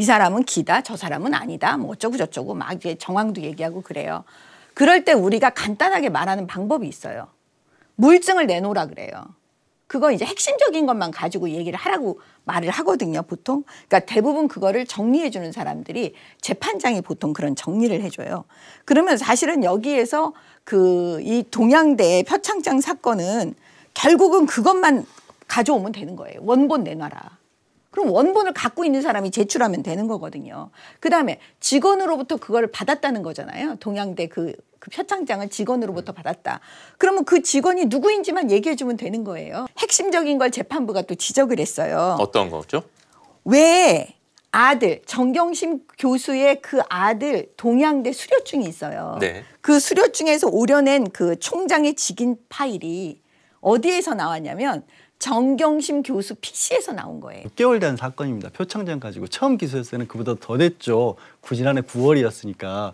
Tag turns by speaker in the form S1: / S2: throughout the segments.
S1: 이 사람은 기다, 저 사람은 아니다, 뭐 어쩌고저쩌고 막 이제 정황도 얘기하고 그래요. 그럴 때 우리가 간단하게 말하는 방법이 있어요. 물증을 내놓으라 그래요. 그거 이제 핵심적인 것만 가지고 얘기를 하라고 말을 하거든요, 보통. 그러니까 대부분 그거를 정리해 주는 사람들이 재판장이 보통 그런 정리를 해줘요. 그러면 사실은 여기에서 그 이 동양대 표창장 사건은 결국은 그것만 가져오면 되는 거예요. 원본 내놔라. 그럼 원본을 갖고 있는 사람이 제출하면 되는 거거든요. 그 다음에 직원으로부터 그걸 받았다는 거잖아요. 동양대 그, 그 표창장을 직원으로부터 네. 받았다. 그러면 그 직원이 누구인지만 얘기해주면 되는 거예요. 핵심적인 걸 재판부가 또 지적을 했어요.
S2: 어떤 거죠?
S1: 왜 아들 정경심 교수의 그 아들 동양대 수료증이 있어요. 네. 그 수료증에서 오려낸 그 총장의 직인 파일이 어디에서 나왔냐면 정경심 교수 PC에서 나온 거예요.
S3: 6개월 된 사건입니다. 표창장 가지고 처음 기소했을 때는 그보다 더 됐죠. 지난해 9월이었으니까.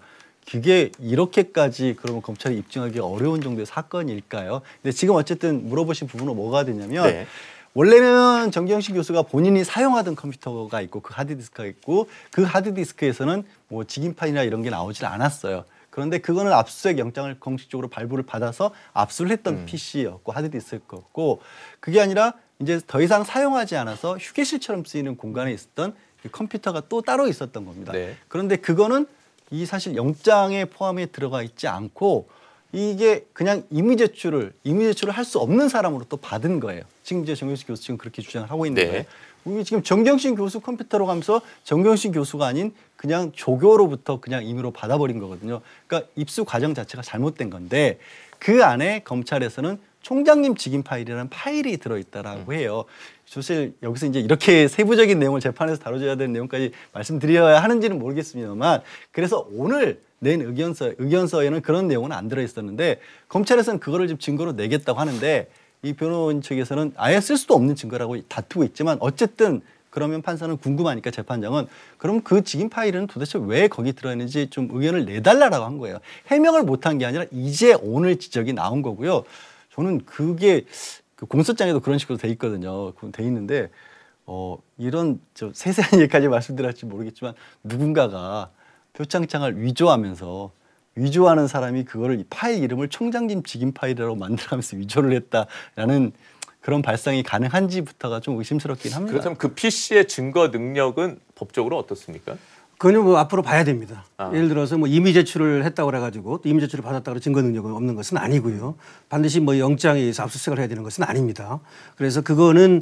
S3: 그게 이렇게까지 그러면 검찰이 입증하기 어려운 정도의 사건일까요? 근데 지금 어쨌든 물어보신 부분은 뭐가 되냐면 네. 원래는 정경식 교수가 본인이 사용하던 컴퓨터가 있고 그 하드디스크가 있고 그 하드디스크에서는 뭐 직인판이나 이런 게 나오질 않았어요. 그런데 그거는 압수수색 영장을 공식적으로 발부를 받아서 압수를 했던 음. PC였고 하드디스일 거고 그게 아니라 이제 더 이상 사용하지 않아서 휴게실처럼 쓰이는 공간에 있었던 컴퓨터가 또 따로 있었던 겁니다. 네. 그런데 그거는 이 사실 영장에 포함이 들어가 있지 않고 이게 그냥 임의 제출을 임의 제출을 할 수 없는 사람으로 또 받은 거예요. 지금 이제 정경식 교수 지금 그렇게 주장을 하고 있는 네. 요 우리 지금 정경식 교수 컴퓨터로 가면서 정경식 교수가 아닌 그냥 조교로부터 그냥 임의로 받아버린 거거든요. 그러니까 입수 과정 자체가 잘못된 건데 그 안에 검찰에서는 총장님 직인 파일이라는 파일이 들어있다라고 음. 해요. 사실 여기서 이제 이렇게 세부적인 내용을 재판에서 다뤄줘야 되는 내용까지 말씀드려야 하는지는 모르겠습니다만 그래서 오늘 낸 의견서 의견서에는 그런 내용은 안 들어 있었는데 검찰에서는 그거를 지금 증거로 내겠다고 하는데 이 변호인 측에서는 아예 쓸 수도 없는 증거라고 다투고 있지만 어쨌든 그러면 판사는 궁금하니까 재판장은 그럼 그 직인 파일은 도대체 왜 거기 들어있는지 좀 의견을 내달라라고 한 거예요. 해명을 못한 게 아니라 이제 오늘 지적이 나온 거고요. 저는 그게 그 공소장에도 그런 식으로 돼 있거든요. 돼 있는데 어, 이런 저 세세한 얘기까지 말씀드릴지 모르겠지만 누군가가 표창장을 위조하면서 위조하는 사람이 그거를 파일 이름을 총장님 직인 파일이라고 만들면서 어 위조를 했다라는 그런 발상이 가능한지부터가 좀 의심스럽긴 합니다. 그렇다면 그 PC의 증거 능력은 법적으로 어떻습니까?
S2: 그거뭐 앞으로 봐야 됩니다. 아. 예를 들어서 뭐 임의 제출을 했다고 그래가지고 또 이미 제출을 받았다고 증거 능력은 없는 것은 아니고요. 반드시 뭐 영장에 의해서 압수수색을 해야 되는 것은 아닙니다. 그래서 그거는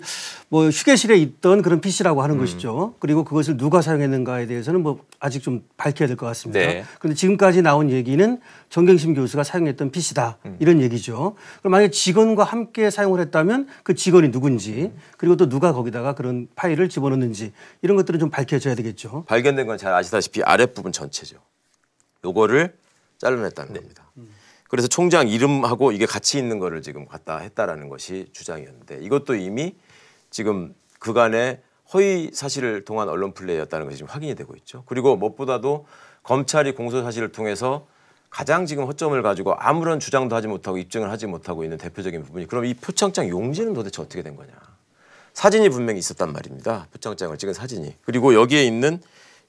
S2: 뭐 휴게실에 있던 그런 PC라고 하는 음. 것이죠. 그리고 그것을 누가 사용했는가에 대해서는 뭐 아직 좀 밝혀야 될 것 같습니다. 네. 그런데 지금까지 나온 얘기는 정경심 교수가 사용했던 PC다 음. 이런 얘기죠. 그럼 만약에 직원과 함께 사용을 했다면 그 직원이 누군지 그리고 또 누가 거기다가 그런 파일을 집어넣는지 이런 것들은 좀 밝혀져야 되겠죠. 발견된 건 잘 아시다시피 아랫부분 전체. 요거를 잘라냈다는 네. 겁니다. 그래서 총장 이름하고 이게 같이 있는 거를 지금 갖다 했다라는 것이 주장이었는데 이것도 이미 지금 그간의 허위 사실을 통한 언론 플레이였다는 것이 지금 확인이 되고 있죠. 그리고 무엇보다도 검찰이 공소 사실을 통해서 가장 지금 허점을 가지고 아무런 주장도 하지 못하고 입증을 하지 못하고 있는 대표적인 부분이 그럼 이 표창장 용지는 도대체 어떻게 된 거냐. 사진이 분명히 있었단 말입니다. 표창장을 찍은 사진이. 그리고 여기에 있는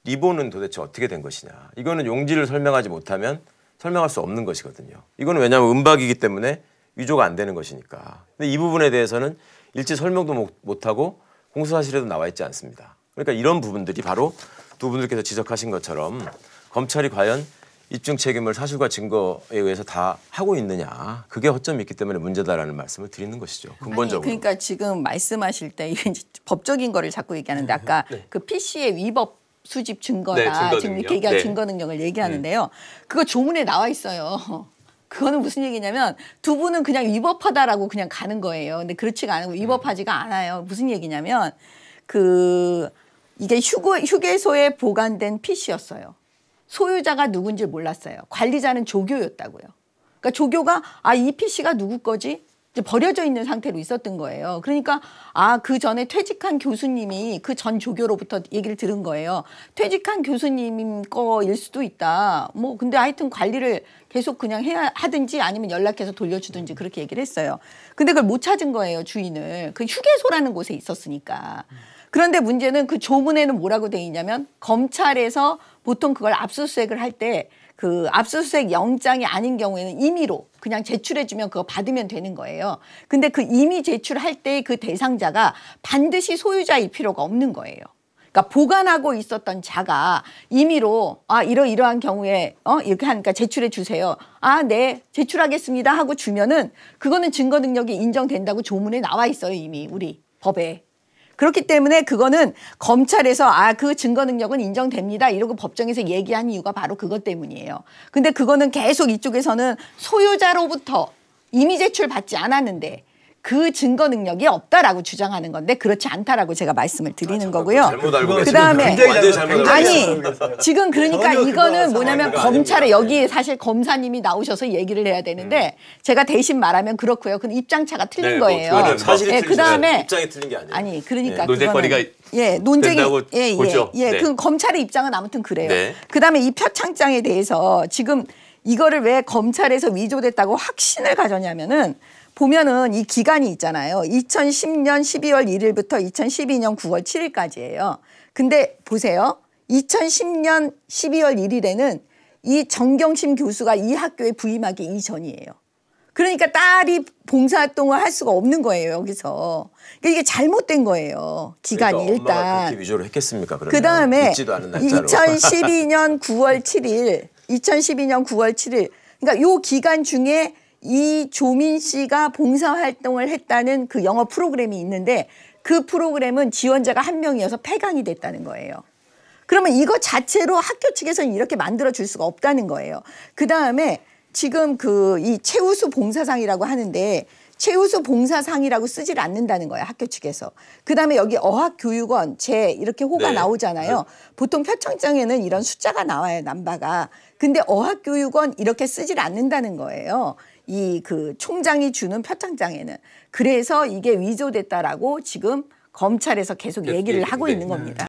S2: 리본은 도대체 어떻게 된 것이냐. 이거는 용지를 설명하지 못하면 설명할 수 없는 것이거든요. 이거는 왜냐하면 음박이기 때문에 위조가 안 되는 것이니까. 근데 이 부분에 대해서는 일체 설명도 못하고 공소사실에도 나와 있지 않습니다. 그러니까 이런 부분들이 바로 두 분들께서 지적하신 것처럼 검찰이 과연 입증 책임을 사실과 증거에 의해서 다 하고 있느냐 그게 허점이 있기 때문에 문제다라는 말씀을 드리는 것이죠 근본적으로 아니,
S1: 그러니까 지금 말씀하실 때 이게 법적인 거를 자꾸 얘기하는데 아까 네. 그 PC의 위법 수집 증거나 네, 증거 지금 이렇게 얘기한 네. 증거 능력을 얘기하는데요. 네. 그거 조문에 나와 있어요. 그거는 무슨 얘기냐면 두 분은 그냥 위법하다라고 그냥 가는 거예요. 근데 그렇지가 않고 음. 위법하지가 않아요. 무슨 얘기냐면 그 이게 휴거, 휴게소에 보관된 PC였어요. 소유자가 누군지 몰랐어요. 관리자는 조교였다고요. 그러니까 조교가 아 이 PC가 누구 거지? 이제 버려져 있는 상태로 있었던 거예요. 그러니까 아 그 전에 퇴직한 교수님이 그 전 조교로부터 얘기를 들은 거예요. 퇴직한 교수님 거일 수도 있다. 뭐 근데 하여튼 관리를 계속 그냥 해야 하든지 아니면 연락해서 돌려주든지 그렇게 얘기를 했어요. 근데 그걸 못 찾은 거예요 주인을. 그 휴게소라는 곳에 있었으니까. 그런데 문제는 그 조문에는 뭐라고 돼 있냐면 검찰에서 보통 그걸 압수수색을 할때 그 압수수색 영장이 아닌 경우에는 임의로 그냥 제출해주면 그거 받으면 되는 거예요. 근데 그 임의 제출할 때 그 대상자가 반드시 소유자일 필요가 없는 거예요. 그러니까 보관하고 있었던 자가 임의로 아 이러 이러한 경우에 어 이렇게 하니까 제출해 주세요. 아 네 제출하겠습니다 하고 주면은 그거는 증거 능력이 인정된다고 조문에 나와 있어요 이미 우리 법에. 그렇기 때문에 그거는 검찰에서 아 그 증거 능력은 인정됩니다 이러고 법정에서 얘기한 이유가 바로 그것 때문이에요. 근데 그거는 계속 이쪽에서는 소유자로부터 이미 제출 받지 않았는데 그 증거 능력이 없다라고 주장하는 건데 그렇지 않다라고 제가 말씀을 드리는 아, 거고요. 그다음에 아니 지금 그러니까 이거는 뭐냐면 검찰에 여기 사실 검사님이 나오셔서 얘기를 해야 되는데 음. 제가 대신 말하면 그렇고요. 그 입장 차가 틀린 네, 뭐 거예요. 뭐, 사실 네, 그다음에 입장이 틀린 게 아니에요. 아니 그러니까 네. 논쟁거리가 예 논쟁이 예, 예, 예, 예. 네. 그 검찰의 입장은 아무튼 그래요. 네. 그다음에 이 표창장에 대해서 지금 이거를 왜 검찰에서 위조됐다고 확신을 가졌냐면은 보면은 이 기간이 있잖아요. 2010년 12월 1일부터 2012년 9월 7일까지예요. 근데 보세요. 2010년 12월 1일에는 이 정경심 교수가 이 학교에 부임하기 이전이에요. 그러니까 딸이 봉사활동을 할 수가 없는 거예요 여기서 그러니까 이게 잘못된 거예요 기간이 그러니까 일단
S2: 위조를 했겠습니까? 그다음에 2012년
S1: 9월 7일 2012년 9월 7일. 그러니까 요 기간 중에 이 조민 씨가 봉사활동을 했다는 그 영어 프로그램이 있는데 그 프로그램은 지원자가 한 명이어서 폐강이 됐다는 거예요. 그러면 이거 자체로 학교 측에서는 이렇게 만들어 줄 수가 없다는 거예요. 그 다음에 지금 그 이 최우수 봉사상이라고 하는데 최우수 봉사상이라고 쓰질 않는다는 거예요 학교 측에서 그다음에 여기 어학교육원 제 이렇게 호가 네. 나오잖아요 네. 보통 표창장에는 이런 숫자가 나와요 남바가 근데 어학교육원 이렇게 쓰질 않는다는 거예요 이 그 총장이 주는 표창장에는 그래서 이게 위조됐다라고 지금 검찰에서 계속 얘기를 하고 네. 있는 겁니다.